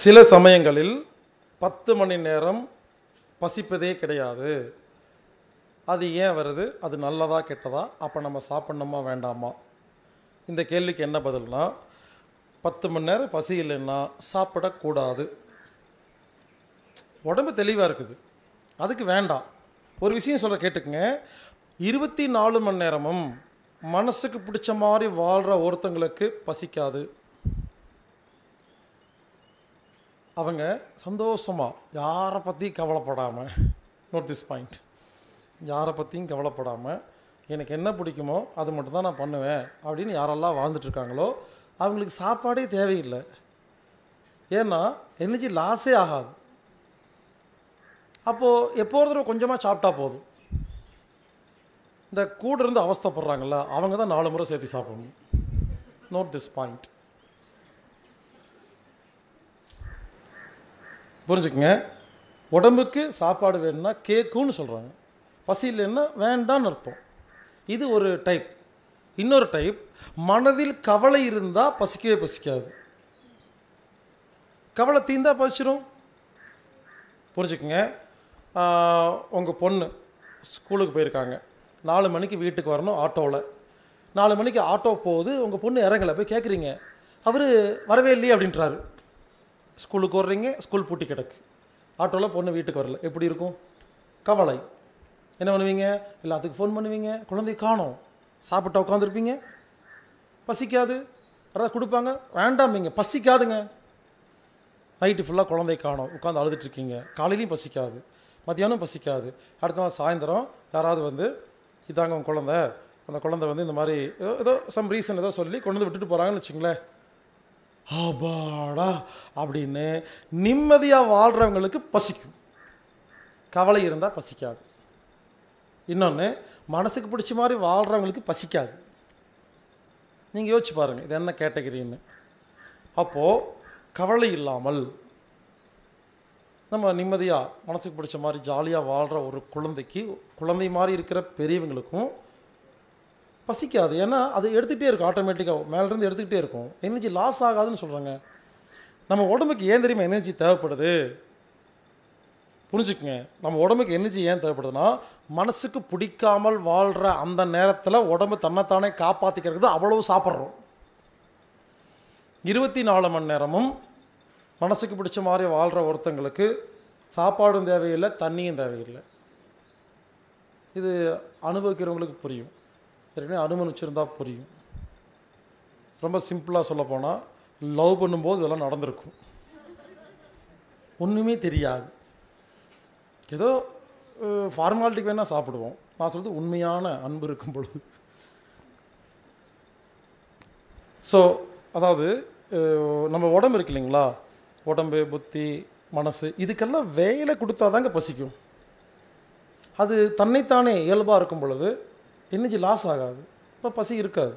சில சமயங்களில் பத்து மணி நேரம் பசிப்பதே கிடையாது அது ஏன் வருது அது நல்லதா கெட்டதா அப்போ நம்ம சாப்பிட்ணுமா வேண்டாமா இந்த கேள்விக்கு என்ன பதில்னா பத்து மணி நேரம் பசி இல்லைன்னா சாப்பிடக்கூடாது உடம்பு தெளிவாக இருக்குது அதுக்கு வேண்டாம் ஒரு விஷயம் சொல்கிற கேட்டுக்குங்க இருபத்தி நாலு மணி நேரமும் மனசுக்கு பிடிச்ச மாதிரி வாழ்கிற ஒருத்தங்களுக்கு பசிக்காது அவங்க சந்தோஷமாக யாரை பற்றி கவலைப்படாமல் நோட் திஸ் பாயிண்ட் யாரை பற்றியும் கவலைப்படாமல் எனக்கு என்ன பிடிக்குமோ அது மட்டும்தான் நான் பண்ணுவேன் அப்படின்னு யாரெல்லாம் வாழ்ந்துட்டுருக்காங்களோ அவங்களுக்கு சாப்பாடே தேவையில்லை ஏன்னா எனர்ஜி லாஸே ஆகாது அப்போது எப்போ தடவை கொஞ்சமாக சாப்பிட்டா போதும் இந்த கூட இருந்து அவஸ்தப்படுறாங்கள்ல அவங்க தான் நாலு முறை சேர்த்து சாப்பிடணும் நோட் திஸ் பாயிண்ட் புரிஞ்சுக்கங்க உடம்புக்கு சாப்பாடு வேணும்னா கேக்குன்னு சொல்கிறாங்க பசி இல்லைன்னா வேண்டான்னு அர்த்தம் இது ஒரு டைப் இன்னொரு டைப் மனதில் கவலை இருந்தால் பசிக்கவே பசிக்காது கவலை தீந்தா பசிச்சிடும் புரிஞ்சுக்குங்க உங்கள் பொண்ணு ஸ்கூலுக்கு போயிருக்காங்க நாலு மணிக்கு வீட்டுக்கு வரணும் ஆட்டோவில் நாலு மணிக்கு ஆட்டோ போகுது உங்கள் பொண்ணு இறங்கலை போய் கேட்குறீங்க அவர் வரவே இல்லையே அப்படின்றாரு ஸ்கூலுக்கு வர்றீங்க ஸ்கூல் பூட்டி கிடக்கு ஆட்டோவில் பொண்ணு வீட்டுக்கு வரல எப்படி இருக்கும் கவலை என்ன பண்ணுவீங்க எல்லாத்துக்கு ஃபோன் பண்ணுவீங்க குழந்தை காணும் சாப்பிட்டா உட்காந்துருப்பீங்க பசிக்காது யாராவது கொடுப்பாங்க வேண்டாம்பிங்க பசிக்காதுங்க நைட்டு ஃபுல்லாக குழந்தை காணும் உட்காந்து அழுதுட்ருக்கீங்க காலையிலையும் பசிக்காது மத்தியானம் பசிக்காது அடுத்த நாள் சாயந்தரம் யாராவது வந்து இதாங்க உன் குழந்த அந்த குழந்தை வந்து இந்த மாதிரி ஏதோ சம் ரீசன் ஏதோ சொல்லி கொண்டு வந்து விட்டுட்டு போகிறாங்கன்னு வச்சுங்களேன் அபாடா அப்படின்னு நிம்மதியாக வாழ்கிறவங்களுக்கு பசிக்கும் கவலை இருந்தால் பசிக்காது இன்னொன்று மனசுக்கு பிடிச்ச மாதிரி வாழ்கிறவங்களுக்கு பசிக்காது நீங்கள் யோசிச்சு பாருங்கள் இது என்ன கேட்டகிரின்னு அப்போது கவலை இல்லாமல் நம்ம நிம்மதியாக மனசுக்கு பிடிச்ச மாதிரி ஜாலியாக வாழ்கிற ஒரு குழந்தைக்கு குழந்தை மாதிரி இருக்கிற பெரியவங்களுக்கும் பசிக்காது ஏன்னா அது எடுத்துகிட்டே இருக்கும் ஆட்டோமேட்டிக்காக மேலேருந்து எடுத்துக்கிட்டே இருக்கும் எனர்ஜி லாஸ் ஆகாதுன்னு சொல்கிறாங்க நம்ம உடம்புக்கு ஏன் தெரியுமா எனர்ஜி தேவைப்படுது புரிஞ்சுக்குங்க நம்ம உடம்புக்கு எனர்ஜி ஏன் தேவைப்படுதுன்னா மனசுக்கு பிடிக்காமல் வாழ்கிற அந்த நேரத்தில் உடம்பு தன்னைத்தானே காப்பாற்றிக்கிறது அவ்வளவு சாப்பிட்றோம் இருபத்தி நாலு மணி நேரமும் மனசுக்கு பிடிச்ச மாதிரி வாழ்கிற ஒருத்தங்களுக்கு சாப்பாடும் தேவையில்லை தண்ணியும் தேவையில்லை இது அனுபவிக்கிறவங்களுக்கு புரியும் ஏற்கனவே அனுமதிச்சிருந்தா புரியும் ரொம்ப சிம்பிளாக போனால் லவ் பண்ணும்போது இதெல்லாம் நடந்திருக்கும் ஒன்றுமே தெரியாது ஏதோ ஃபார்மாலிட்டிக்கு வேணால் சாப்பிடுவோம் நான் சொல்கிறது உண்மையான அன்பு இருக்கும் பொழுது ஸோ அதாவது நம்ம உடம்பு இருக்கு இல்லைங்களா உடம்பு புத்தி மனசு இதுக்கெல்லாம் வேலை கொடுத்தா தாங்க பசிக்கும் அது தன்னைத்தானே இயல்பாக இருக்கும் பொழுது எனர்ஜி லாஸ் ஆகாது இப்போ பசி இருக்காது